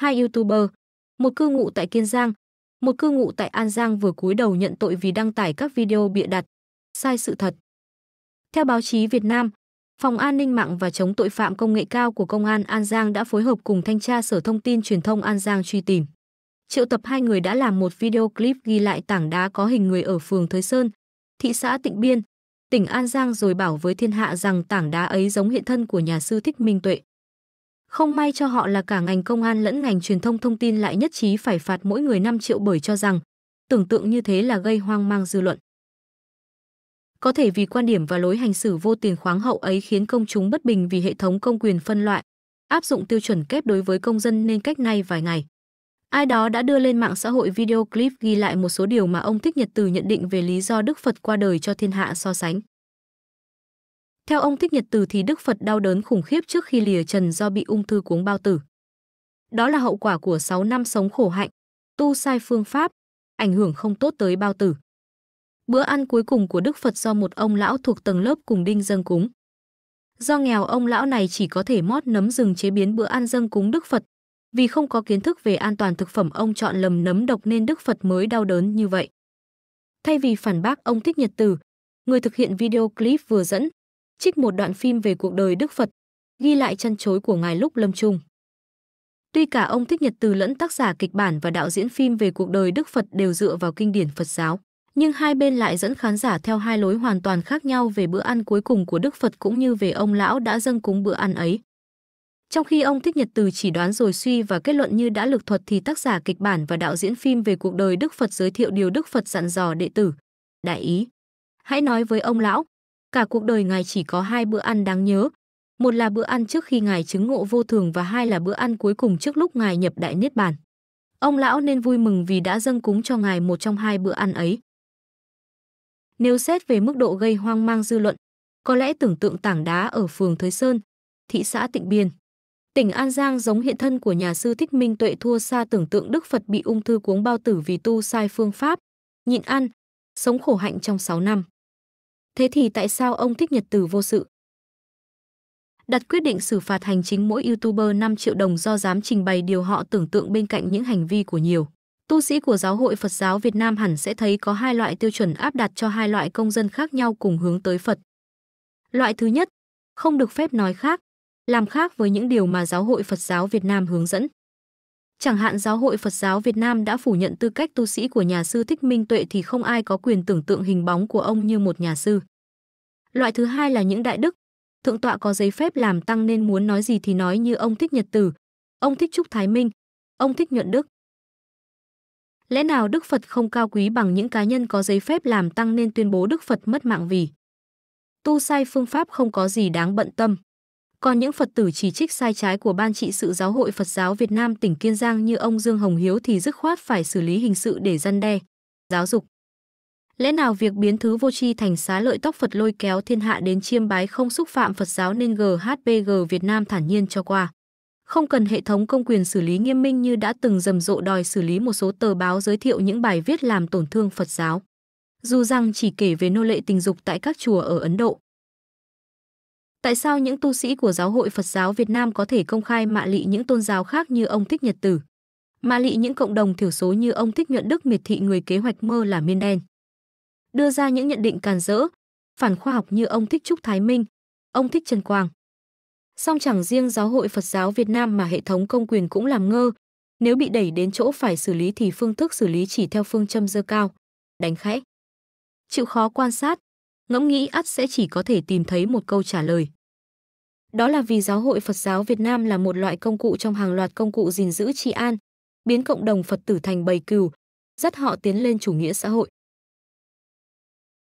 hai YouTuber, một cư ngụ tại Kiên Giang, một cư ngụ tại An Giang vừa cúi đầu nhận tội vì đăng tải các video bịa đặt, sai sự thật. Theo báo chí Việt Nam, Phòng An ninh mạng và chống tội phạm công nghệ cao của Công an An Giang đã phối hợp cùng Thanh tra Sở Thông tin Truyền thông An Giang truy tìm. Triệu tập hai người đã làm một video clip ghi lại tảng đá có hình người ở phường Thới Sơn, thị xã Tịnh Biên, tỉnh An Giang rồi bảo với thiên hạ rằng tảng đá ấy giống hiện thân của nhà sư Thích Minh Tuệ. Không may cho họ là cả ngành công an lẫn ngành truyền thông thông tin lại nhất trí phải phạt mỗi người 5 triệu bởi cho rằng tưởng tượng như thế là gây hoang mang dư luận. Có thể vì quan điểm và lối hành xử vô tiền khoáng hậu ấy khiến công chúng bất bình vì hệ thống công quyền phân loại, áp dụng tiêu chuẩn kép đối với công dân nên cách nay vài ngày. Ai đó đã đưa lên mạng xã hội video clip ghi lại một số điều mà ông Thích Nhật Từ nhận định về lý do Đức Phật qua đời cho thiên hạ so sánh. Theo ông Thích Nhật Từ thì Đức Phật đau đớn khủng khiếp trước khi lìa trần do bị ung thư cuống bao tử. Đó là hậu quả của 6 năm sống khổ hạnh, tu sai phương pháp, ảnh hưởng không tốt tới bao tử. Bữa ăn cuối cùng của Đức Phật do một ông lão thuộc tầng lớp cùng đinh dâng cúng. Do nghèo ông lão này chỉ có thể mót nấm rừng chế biến bữa ăn dâng cúng Đức Phật. Vì không có kiến thức về an toàn thực phẩm ông chọn lầm nấm độc nên Đức Phật mới đau đớn như vậy. Thay vì phản bác ông Thích Nhật Từ, người thực hiện video clip vừa dẫn, trích một đoạn phim về cuộc đời Đức Phật, ghi lại chân chối của ngài lúc lâm chung. Tuy cả ông Thích Nhật Từ lẫn tác giả kịch bản và đạo diễn phim về cuộc đời Đức Phật đều dựa vào kinh điển Phật giáo, nhưng hai bên lại dẫn khán giả theo hai lối hoàn toàn khác nhau về bữa ăn cuối cùng của Đức Phật cũng như về ông lão đã dâng cúng bữa ăn ấy. Trong khi ông Thích Nhật Từ chỉ đoán rồi suy và kết luận như đã lực thuật thì tác giả kịch bản và đạo diễn phim về cuộc đời Đức Phật giới thiệu điều Đức Phật dặn dò đệ tử. Đại ý, hãy nói với ông lão, Cả cuộc đời ngài chỉ có hai bữa ăn đáng nhớ. Một là bữa ăn trước khi ngài chứng ngộ vô thường và hai là bữa ăn cuối cùng trước lúc ngài nhập đại niết bàn. Ông lão nên vui mừng vì đã dâng cúng cho ngài một trong hai bữa ăn ấy. Nếu xét về mức độ gây hoang mang dư luận, có lẽ tưởng tượng tảng đá ở phường Thới Sơn, thị xã Tịnh Biên, Tỉnh An Giang giống hiện thân của nhà sư Thích Minh Tuệ thua xa tưởng tượng Đức Phật bị ung thư cuống bao tử vì tu sai phương pháp, nhịn ăn, sống khổ hạnh trong 6 năm. Thế thì tại sao ông thích nhật tử vô sự? Đặt quyết định xử phạt hành chính mỗi YouTuber 5 triệu đồng do dám trình bày điều họ tưởng tượng bên cạnh những hành vi của nhiều. Tu sĩ của giáo hội Phật giáo Việt Nam hẳn sẽ thấy có hai loại tiêu chuẩn áp đặt cho hai loại công dân khác nhau cùng hướng tới Phật. Loại thứ nhất, không được phép nói khác, làm khác với những điều mà giáo hội Phật giáo Việt Nam hướng dẫn. Chẳng hạn giáo hội Phật giáo Việt Nam đã phủ nhận tư cách tu sĩ của nhà sư Thích Minh Tuệ thì không ai có quyền tưởng tượng hình bóng của ông như một nhà sư. Loại thứ hai là những đại đức. Thượng tọa có giấy phép làm tăng nên muốn nói gì thì nói như ông Thích Nhật Tử, ông Thích Trúc Thái Minh, ông Thích Nhuận Đức. Lẽ nào Đức Phật không cao quý bằng những cá nhân có giấy phép làm tăng nên tuyên bố Đức Phật mất mạng vì tu sai phương pháp không có gì đáng bận tâm. Còn những Phật tử chỉ trích sai trái của Ban trị sự Giáo hội Phật giáo Việt Nam tỉnh Kiên Giang như ông Dương Hồng Hiếu thì dứt khoát phải xử lý hình sự để răn đe. Giáo dục Lẽ nào việc biến thứ vô tri thành xá lợi tóc Phật lôi kéo thiên hạ đến chiêm bái không xúc phạm Phật giáo nên GHPG Việt Nam thản nhiên cho qua? Không cần hệ thống công quyền xử lý nghiêm minh như đã từng rầm rộ đòi xử lý một số tờ báo giới thiệu những bài viết làm tổn thương Phật giáo. Dù rằng chỉ kể về nô lệ tình dục tại các chùa ở Ấn Độ, Tại sao những tu sĩ của giáo hội Phật giáo Việt Nam có thể công khai mạ lị những tôn giáo khác như ông Thích Nhật Tử? Mạ lị những cộng đồng thiểu số như ông Thích Nhuận Đức miệt thị người kế hoạch mơ là miên đen. Đưa ra những nhận định càn rỡ, phản khoa học như ông Thích Trúc Thái Minh, ông Thích Trần Quang. Song chẳng riêng giáo hội Phật giáo Việt Nam mà hệ thống công quyền cũng làm ngơ. Nếu bị đẩy đến chỗ phải xử lý thì phương thức xử lý chỉ theo phương châm dơ cao, đánh khẽ. Chịu khó quan sát, ngẫm nghĩ ắt sẽ chỉ có thể tìm thấy một câu trả lời. Đó là vì giáo hội Phật giáo Việt Nam là một loại công cụ trong hàng loạt công cụ gìn giữ trị an, biến cộng đồng Phật tử thành bầy cừu, dắt họ tiến lên chủ nghĩa xã hội.